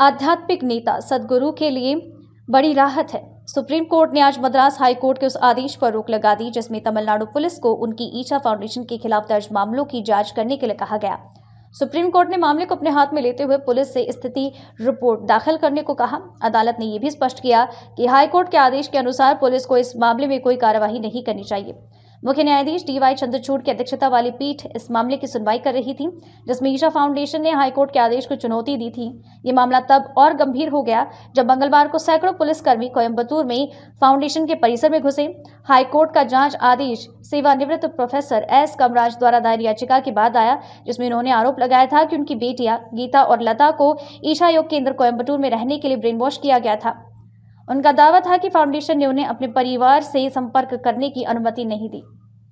आध्यात्मिक नेता सदगुरु के लिए बड़ी राहत है सुप्रीम कोर्ट ने आज मद्रास हाई कोर्ट के उस आदेश पर रोक लगा दी जिसमें तमिलनाडु पुलिस को उनकी ईशा फाउंडेशन के खिलाफ दर्ज मामलों की जांच करने के लिए कहा गया सुप्रीम कोर्ट ने मामले को अपने हाथ में लेते हुए पुलिस से स्थिति रिपोर्ट दाखिल करने को कहा अदालत ने यह भी स्पष्ट किया कि हाईकोर्ट के आदेश के अनुसार पुलिस को इस मामले में कोई कार्यवाही नहीं करनी चाहिए मुख्य न्यायाधीश डी वाई चंद्रचूड़ की अध्यक्षता वाली पीठ इस मामले की सुनवाई कर रही थी जिसमें ईशा फाउंडेशन ने हाईकोर्ट के आदेश को चुनौती दी थी ये मामला तब और गंभीर हो गया जब मंगलवार को सैकड़ों पुलिसकर्मी कोयम्बतूर में फाउंडेशन के परिसर में घुसे हाईकोर्ट का जांच आदेश सेवानिवृत्त प्रोफेसर एस कमराज द्वारा दायर याचिका के बाद आया जिसमें उन्होंने आरोप लगाया था कि उनकी बेटियां गीता और लता को ईशा योग केंद्र कोयम्बतूर में रहने के लिए ब्रेन वॉश किया गया था उनका दावा था कि फाउंडेशन ने उन्हें अपने परिवार से संपर्क करने की अनुमति नहीं दी